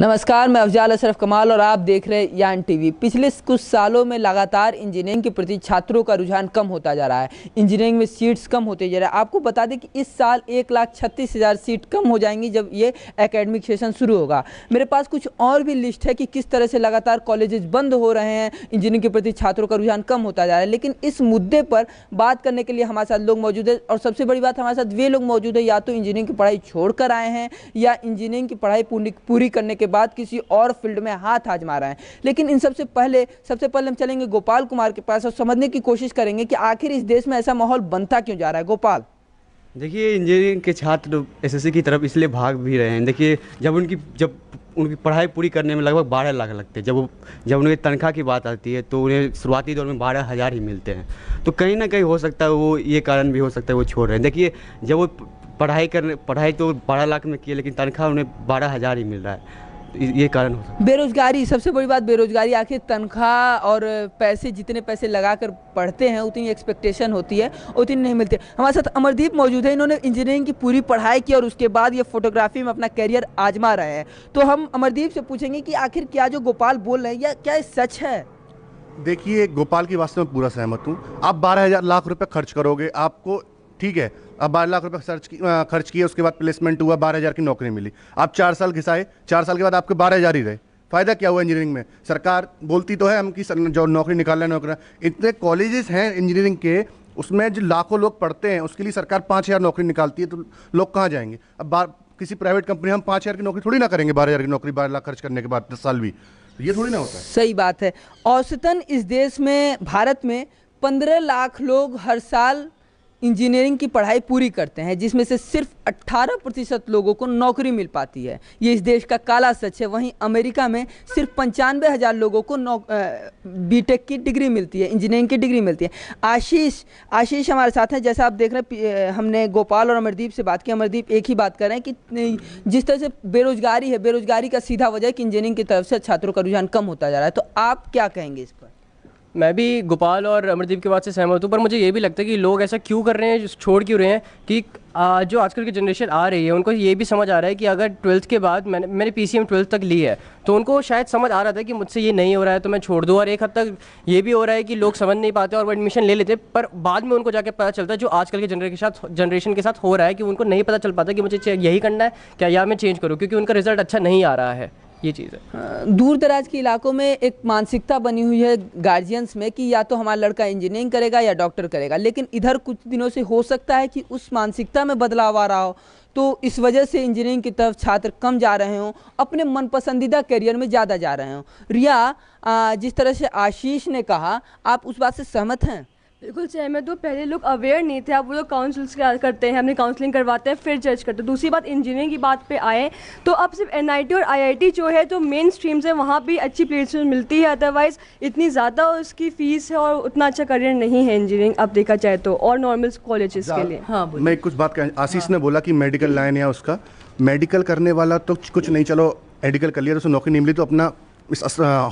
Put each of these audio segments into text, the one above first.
नमस्कार मैं अफजाल अशरफ कमाल और आप देख रहे हैं यान टीवी पिछले कुछ सालों में लगातार इंजीनियरिंग के प्रति छात्रों का रुझान कम होता जा रहा है इंजीनियरिंग में सीट्स कम होते जा रहा है आपको बता दें कि इस साल एक लाख छत्तीस हज़ार सीट कम हो जाएंगी जब ये एकेडमिक सेशन शुरू होगा मेरे पास कुछ और भी लिस्ट है कि किस तरह से लगातार कॉलेजेस बंद हो रहे हैं इंजीनियरिंग के प्रति छात्रों का रुझान कम होता जा रहा है लेकिन इस मुद्दे पर बात करने के लिए हमारे साथ लोग मौजूद है और सबसे बड़ी बात हमारे साथ वे लोग मौजूद है या तो इंजीनियरिंग की पढ़ाई छोड़ आए हैं या इंजीनियरिंग की पढ़ाई पूरी करने के उसके बाद किसी और फील्ड में हाथ आजमा रहे हैं लेकिन इन सबसे पहले सबसे पहले हम चलेंगे गोपाल कुमार के पास और समझने की कोशिश करेंगे कि आखिर इस देश में ऐसा माहौल बनता क्यों जा रहा है गोपाल देखिए इंजीनियरिंग के छात्र एसएससी की तरफ इसलिए भाग भी रहे हैं देखिए जब उनकी जब उनकी पढ़ाई पूरी करने में लगभग बारह लाख लगते हैं जब जब उनकी तनख्वाह की बात आती है तो उन्हें शुरुआती दौर में बारह हज़ार ही मिलते हैं तो कहीं ना कहीं हो सकता है वो ये कारण भी हो सकता है वो छोड़ रहे हैं देखिए जब वो पढ़ाई करने पढ़ाई तो बारह लाख में किए लेकिन तनख्वाह उन्हें बारह हज़ार ही मिल रहा है ये कारण हो सकता बेरोजगारी सबसे बड़ी बात बेरोजगारी आखिर तनख्वाह और पैसे जितने पैसे लगा कर पढ़ते हैं उतनी एक्सपेक्टेशन होती है उतनी नहीं मिलती हमारे साथ अमरदीप मौजूद है इन्होंने इंजीनियरिंग की पूरी पढ़ाई की और उसके बाद ये फोटोग्राफी में अपना करियर आजमा रहे हैं तो हम अमरदीप से पूछेंगे कि आखिर क्या जो गोपाल बोल रहे हैं या क्या सच है देखिए गोपाल की वास्तव में पूरा सहमत हूँ आप बारह हज़ार लाख रुपए खर्च करोगे आपको ठीक है अब बारह लाख रुपए खर्च की खर्च किया उसके बाद प्लेसमेंट हुआ बारह हज़ार की नौकरी मिली आप चार साल घिसाए चार साल के बाद आपके बारह हज़ार ही रहे फ़ायदा क्या हुआ इंजीनियरिंग में सरकार बोलती तो है हम कि जो नौकरी निकाल रहे नौकरी इतने कॉलेजेस हैं इंजीनियरिंग के उसमें जो लाखों लोग पढ़ते हैं उसके लिए सरकार पाँच हज़ार नौकरी निकालती है तो लोग कहाँ जाएंगे अब किसी प्राइवेट कंपनी हम पाँच हज़ार की नौकरी थोड़ी ना करेंगे बारह हज़ार की नौकरी बारह लाख खर्च करने के बाद दस साल भी तो ये थोड़ी ना होता है सही बात है औसतन इस देश में भारत में पंद्रह लाख लोग हर साल इंजीनियरिंग की पढ़ाई पूरी करते हैं जिसमें से सिर्फ 18 प्रतिशत लोगों को नौकरी मिल पाती है ये इस देश का काला सच है वहीं अमेरिका में सिर्फ पंचानवे हज़ार लोगों को नौ बीटेक की डिग्री मिलती है इंजीनियरिंग की डिग्री मिलती है आशीष आशीष हमारे साथ हैं जैसा आप देख रहे हैं हमने गोपाल और अमरदीप से बात की अमरदीप एक ही बात कर रहे हैं कि जिस तरह से बेरोजगारी है बेरोजगारी का सीधा वजह कि इंजीनियरिंग की तरफ से छात्रों का रुझान कम होता जा रहा है तो आप क्या कहेंगे इस पर मैं भी गोपाल और अमरदीप की बात से सहमत हूँ पर मुझे ये भी लगता है कि लोग ऐसा क्यों कर रहे हैं छोड़ क्यों रहे हैं कि आ, जो आजकल की जनरेशन आ रही है उनको ये भी समझ आ रहा है कि अगर ट्वेल्थ के बाद मैंने मैंने पी सी ट्वेल्थ तक ली है तो उनको शायद समझ आ रहा था कि मुझसे ये नहीं हो रहा है तो मैं छोड़ दूँ और एक हद तक ये भी हो रहा है कि लोग समझ नहीं पाते और वो एडमिशन ले लेते पर बाद में उनको जाकर पता चलता है जो आजकल के जनरे के साथ जनरेशन के साथ हो रहा है कि उनको नहीं पता चल पाता कि मुझे यही करना है क्या या मैं चेंज करूँ क्योंकि उनका रिजल्ट अच्छा नहीं आ रहा है ये चीज़ है दूर दराज के इलाकों में एक मानसिकता बनी हुई है गार्जियंस में कि या तो हमारा लड़का इंजीनियरिंग करेगा या डॉक्टर करेगा लेकिन इधर कुछ दिनों से हो सकता है कि उस मानसिकता में बदलाव आ रहा हो तो इस वजह से इंजीनियरिंग की तरफ छात्र कम जा रहे हों अपने मन पसंदीदा करियर में ज़्यादा जा रहे हों रिया जिस तरह से आशीष ने कहा आप उस बात से सहमत हैं बिल्कुल मैं तो पहले लोग अवेयर नहीं थे अब वो लोग काउंसिल्स करते हैं हमने काउंसलिंग करवाते हैं फिर जज करते हैं दूसरी बात इंजीनियरिंग की बात पे आए तो अब सिर्फ एन और आई जो है जो मेन स्ट्रीम्स है वहाँ भी अच्छी प्लेसमेंट मिलती है अदरवाइज़ इतनी ज़्यादा उसकी फ़ीस है और उतना अच्छा करियर नहीं है इंजीनियरिंग अब देखा जाए तो और नॉर्मल कॉलेज के लिए हाँ मैं कुछ बात कह आशीष हाँ। ने बोला कि मेडिकल लाइन या उसका मेडिकल करने वाला तो कुछ नहीं चलो मेडिकल कर लिया तो नौकरी नहीं मिली तो अपना इस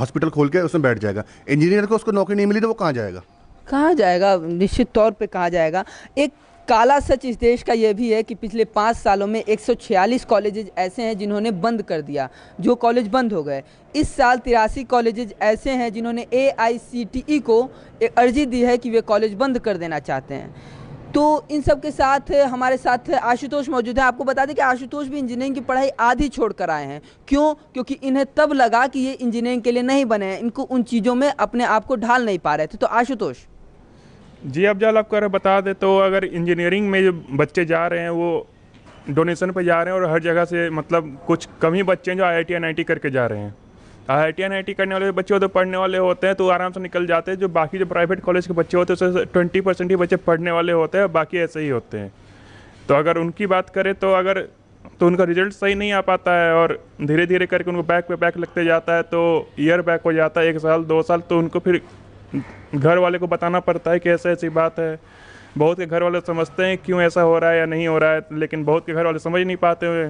हॉस्पिटल खोल के उसमें बैठ जाएगा इंजीनियर को उसको नौकरी नहीं मिली तो वो कहाँ जाएगा कहा जाएगा निश्चित तौर पे कहा जाएगा एक काला सच इस देश का यह भी है कि पिछले पाँच सालों में 146 कॉलेजेज ऐसे हैं जिन्होंने बंद कर दिया जो कॉलेज बंद हो गए इस साल तिरासी कॉलेजेज ऐसे हैं जिन्होंने e ए को एक अर्जी दी है कि वे कॉलेज बंद कर देना चाहते हैं तो इन सब के साथ हमारे साथ आशुतोष मौजूद हैं आपको बता दें कि आशुतोष भी इंजीनियरिंग की पढ़ाई आधी छोड़ कर आए हैं क्यों क्योंकि इन्हें तब लगा कि ये इंजीनियरिंग के लिए नहीं बने हैं इनको उन चीज़ों में अपने आप को ढाल नहीं पा रहे थे तो आशुतोष जी अफजाल आपको अगर बता दें तो अगर इंजीनियरिंग में जो बच्चे जा रहे हैं वो डोनेशन पे जा रहे हैं और हर जगह से मतलब कुछ कम ही बच्चे हैं जो I I T N I T करके जा रहे हैं I I T N I T करने वाले बच्चे होते पढ़ने वाले होते हैं तो आराम से निकल जाते हैं जो बाकी जो प्राइवेट कॉलेज के बच्चे होते हैं उससे ट्वेंटी परसेंट ही बच्चे पढ़ने वाले होते हैं बाकी ऐसे ही होते हैं तो अगर उनकी बात करें तो अगर तो उनका रिजल्ट सही नहीं आ पाता है और धीरे धीरे करके उनको बैक पे बैक लगते जाता है तो ईयर बैक हो जाता है एक साल दो साल तो उनको फिर घर वाले को बताना पड़ता है कि ऐसा ऐसी बात है बहुत के घर वाले समझते हैं क्यों ऐसा हो रहा है या नहीं हो रहा है लेकिन बहुत के घर वाले समझ नहीं पाते हुए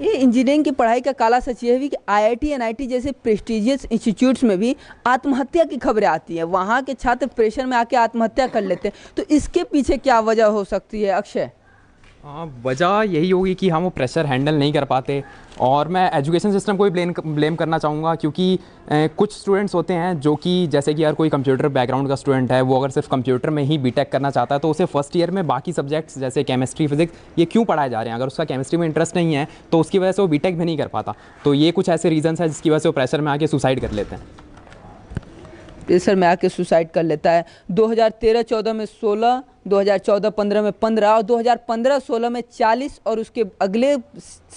ये इंजीनियरिंग की पढ़ाई का काला सच ये है कि आईआईटी एनआईटी जैसे प्रेस्टिजियस इंस्टीट्यूट्स में भी आत्महत्या की खबरें आती हैं वहाँ के छात्र प्रेशर में आके आत्महत्या कर लेते हैं तो इसके पीछे क्या वजह हो सकती है अक्षय हाँ वजह यही होगी कि हम वो प्रेशर हैंडल नहीं कर पाते और मैं एजुकेशन सिस्टम को भी ब्लेम ब्लेम करना चाहूँगा क्योंकि ए, कुछ स्टूडेंट्स होते हैं जो कि जैसे कि यार कोई कंप्यूटर बैकग्राउंड का स्टूडेंट है वो अगर सिर्फ कंप्यूटर में ही बीटेक करना चाहता है तो उसे फर्स्ट ईयर में बाकी सब्जेक्ट्स जैसे केमिस्ट्री फिजिक्स ये क्यों पढ़ाए जा रहे हैं अगर उसका केमिस्ट्री में इंटरेस्ट नहीं है तो उसकी वजह से वो बी भी नहीं कर पाता तो ये कुछ ऐसे रीजन्स हैं जिसकी वजह से वो प्रेशर में आके सुसाइड कर लेते हैं प्रेशर में आके सुसाइड कर लेता है 2013-14 में 16 2014-15 में 15 और 2015-16 में 40 और उसके अगले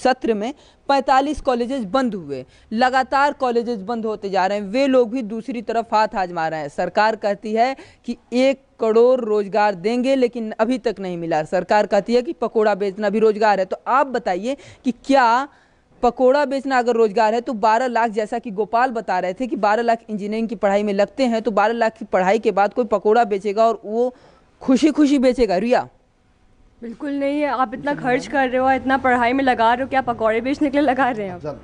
सत्र में 45 कॉलेजेस बंद हुए लगातार कॉलेजेस बंद होते जा रहे हैं वे लोग भी दूसरी तरफ हाथ आजमा रहे हैं सरकार कहती है कि एक करोड़ रोजगार देंगे लेकिन अभी तक नहीं मिला सरकार कहती है कि पकौड़ा बेचना भी रोजगार है तो आप बताइए कि क्या पकोड़ा बेचना अगर रोजगार है तो 12 लाख जैसा कि गोपाल बता रहे थे कि 12 लाख इंजीनियरिंग की पढ़ाई में लगते हैं तो 12 लाख की पढ़ाई के बाद कोई पकोड़ा बेचेगा और वो खुशी खुशी बेचेगा रिया बिल्कुल नहीं है आप इतना खर्च कर रहे हो इतना पढ़ाई में लगा रहे हो क्या पकौड़े बेचने के लिए लगा रहे हैं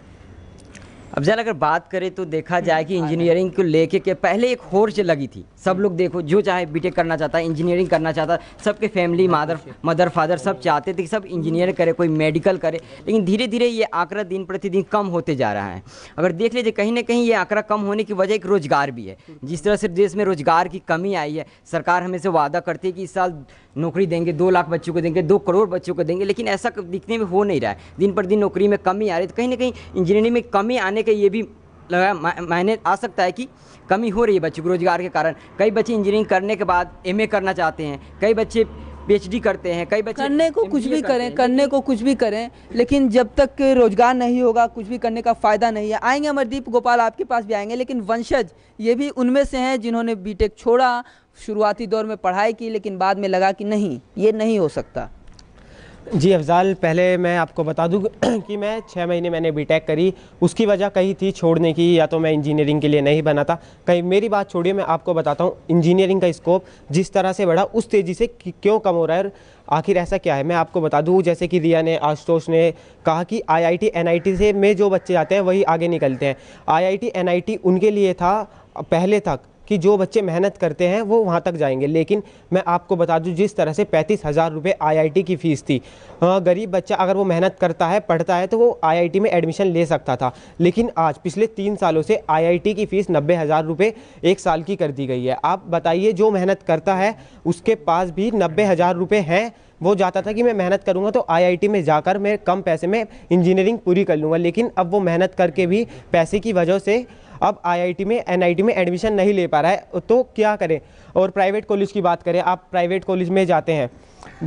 अफजल अगर बात करें तो देखा जाए कि इंजीनियरिंग को लेके के पहले एक होर्च लगी थी सब लोग देखो जो चाहे बीटेक करना चाहता है इंजीनियरिंग करना चाहता है सबके फैमिली मादर मदर फादर सब चाहते थे कि सब इंजीनियर करे कोई मेडिकल करे लेकिन धीरे धीरे ये आंकड़ा दिन प्रतिदिन कम होते जा रहा है अगर देख लीजिए कहीं ना कहीं ये आंकड़ा कम होने की वजह एक रोज़गार भी है जिस तरह से देश में रोज़गार की कमी आई है सरकार हमें से वादा करती है कि इस साल नौकरी देंगे दो लाख बच्चों को देंगे दो करोड़ बच्चों को देंगे लेकिन ऐसा दिखने में हो नहीं रहा है दिन पर दिन नौकरी में कमी आ रही है तो कहीं ना कहीं इंजीनियरिंग में कमी आने का ये भी लगा मायने आ सकता है कि कमी हो रही है बच्चों को रोजगार के कारण कई बच्चे इंजीनियरिंग करने के बाद एम करना चाहते हैं कई बच्चे पीएचडी करते हैं कई बच्चे करने को कुछ भी करें करने को कुछ भी करें लेकिन जब तक रोजगार नहीं होगा कुछ भी करने का फायदा नहीं है आएंगे अमरदीप गोपाल आपके पास भी आएंगे लेकिन वंशज ये भी उनमें से हैं जिन्होंने बीटेक छोड़ा शुरुआती दौर में पढ़ाई की लेकिन बाद में लगा कि नहीं ये नहीं हो सकता जी अफज़ाल पहले मैं आपको बता दूं कि मैं छः महीने मैंने बीटेक करी उसकी वजह कही थी छोड़ने की या तो मैं इंजीनियरिंग के लिए नहीं बना था कहीं मेरी बात छोड़िए मैं आपको बताता हूँ इंजीनियरिंग का स्कोप जिस तरह से बढ़ा उस तेज़ी से क्यों कम हो रहा है आखिर ऐसा क्या है मैं आपको बता दूँ जैसे कि रिया ने आशुतोष ने कहा कि आई टी से में जो बच्चे आते हैं वही आगे निकलते हैं आई आई उनके लिए था पहले तक कि जो बच्चे मेहनत करते हैं वो वहाँ तक जाएंगे लेकिन मैं आपको बता दूँ जिस तरह से पैंतीस हज़ार रुपये आई की फ़ीस थी गरीब बच्चा अगर वो मेहनत करता है पढ़ता है तो वो आई में एडमिशन ले सकता था लेकिन आज पिछले तीन सालों से आई की फ़ीस नब्बे हज़ार रुपये एक साल की कर दी गई है आप बताइए जो मेहनत करता है उसके पास भी नब्बे हज़ार रुपये हैं वो जाता था कि मैं मेहनत करूँगा तो आईआईटी में जाकर मैं कम पैसे में इंजीनियरिंग पूरी कर लूँगा लेकिन अब वो मेहनत करके भी पैसे की वजह से अब आईआईटी में एनआईटी में एडमिशन नहीं ले पा रहा है तो क्या करें और प्राइवेट कॉलेज की बात करें आप प्राइवेट कॉलेज में जाते हैं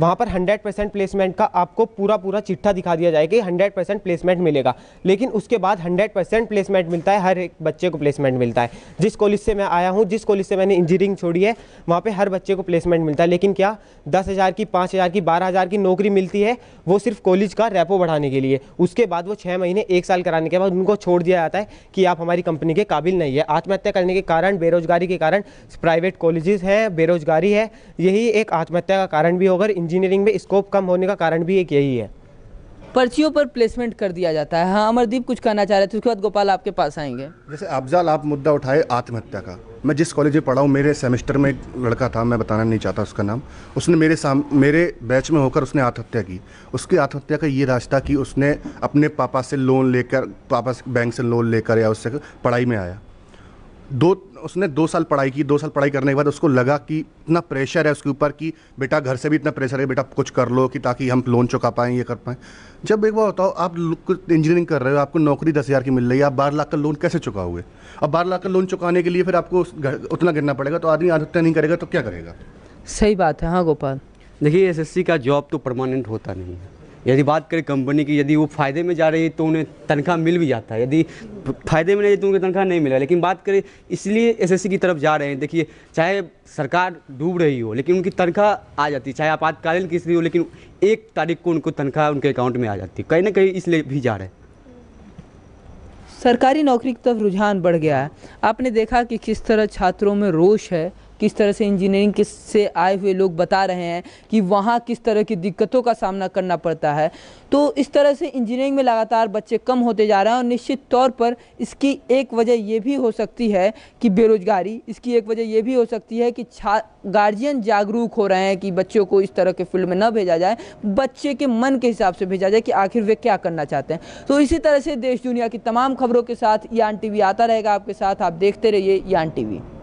वहाँ पर 100 परसेंट प्लेसमेंट का आपको पूरा पूरा चिट्ठा दिखा दिया जाएगा कि हंड्रेड परसेंट प्लेसमेंट मिलेगा लेकिन उसके बाद 100 परसेंट प्लेसमेंट मिलता है हर एक बच्चे को प्लेसमेंट मिलता है जिस कॉलेज से मैं आया हूँ जिस कॉलेज से मैंने इंजीनियरिंग छोड़ी है वहाँ पर हर बच्चे को प्लेसमेंट मिलता है लेकिन क्या दस हज़ार की पाँच हज़ार की बारह हज़ार की नौकरी मिलती है वो सिर्फ कॉलेज का रेपो बढ़ाने के लिए उसके बाद वो छः महीने एक साल कराने के बाद उनको छोड़ दिया जाता है कि आप हमारी कंपनी के काबिल नहीं है आत्महत्या करने के कारण बेरोजगारी के कारण प्राइवेट कॉलेजेस हैं बेरोजगारी है यही एक आत्महत्या का कारण भी होगा पर इंजीनियरिंग में स्कोप कम होने का कारण भी एक यही है पर्चियों पर प्लेसमेंट कर दिया जाता है हाँ अमरदीप कुछ कहना चाह रहे थे उसके बाद गोपाल आपके पास आएंगे जैसे अफजाल आप मुद्दा उठाए आत्महत्या का मैं जिस कॉलेज में पढ़ा हूँ मेरे सेमेस्टर में एक लड़का था मैं बताना नहीं चाहता उसका नाम उसने मेरे साम मेरे बैच में होकर उसने आत्महत्या की उसकी आत्महत्या का ये रास्ता कि उसने अपने पापा से लोन लेकर पापा से बैंक से लोन लेकर या उससे पढ़ाई में आया दो उसने दो साल पढ़ाई की दो साल पढ़ाई करने के बाद उसको लगा कि इतना प्रेशर है उसके ऊपर कि बेटा घर से भी इतना प्रेशर है बेटा कुछ कर लो कि ताकि हम लोन चुका पाएँ ये कर पाएँ जब एक बार बताओ आप इंजीनियरिंग कर रहे हो आपको नौकरी दस हज़ार की मिल रही है आप बारह लाख का लोन कैसे चुका हुए अब बारह लाख का लोन चुकाने के लिए फिर आपको उतना गिरना पड़ेगा तो आदमी आत्महत्या नहीं करेगा तो क्या करेगा सही बात है हाँ गोपाल देखिए एस का जॉब तो परमानेंट होता नहीं है यदि बात करें कंपनी की यदि वो फ़ायदे में जा रही है तो उन्हें तनख्वाह मिल भी जाता है यदि फ़ायदे में नहीं तो उनकी तनख्वाह नहीं मिला लेकिन बात करें इसलिए एसएससी की तरफ जा रहे हैं देखिए चाहे सरकार डूब रही हो लेकिन उनकी तनख्वाह आ जाती है चाहे आपातकालीन किस हो लेकिन एक तारीख को उनको तनख्वाह उनके अकाउंट में आ जाती है कहीं ना कहीं इसलिए भी जा रहे हैं सरकारी नौकरी की तरफ रुझान बढ़ गया है आपने देखा कि किस तरह छात्रों में रोष है किस तरह से इंजीनियरिंग के से आए हुए लोग बता रहे हैं कि वहाँ किस तरह की दिक्कतों का सामना करना पड़ता है तो इस तरह से इंजीनियरिंग में लगातार बच्चे कम होते जा रहे हैं और निश्चित तौर पर इसकी एक वजह यह भी हो सकती है कि बेरोजगारी इसकी एक वजह यह भी हो सकती है कि छा गार्जियन जागरूक हो रहे हैं कि बच्चों को इस तरह के फील्ड में न भेजा जाए बच्चे के मन के हिसाब से भेजा जाए कि आखिर वे क्या करना चाहते हैं तो इसी तरह से देश दुनिया की तमाम खबरों के साथ यान टीवी आता रहेगा आपके साथ आप देखते रहिए यान टीवी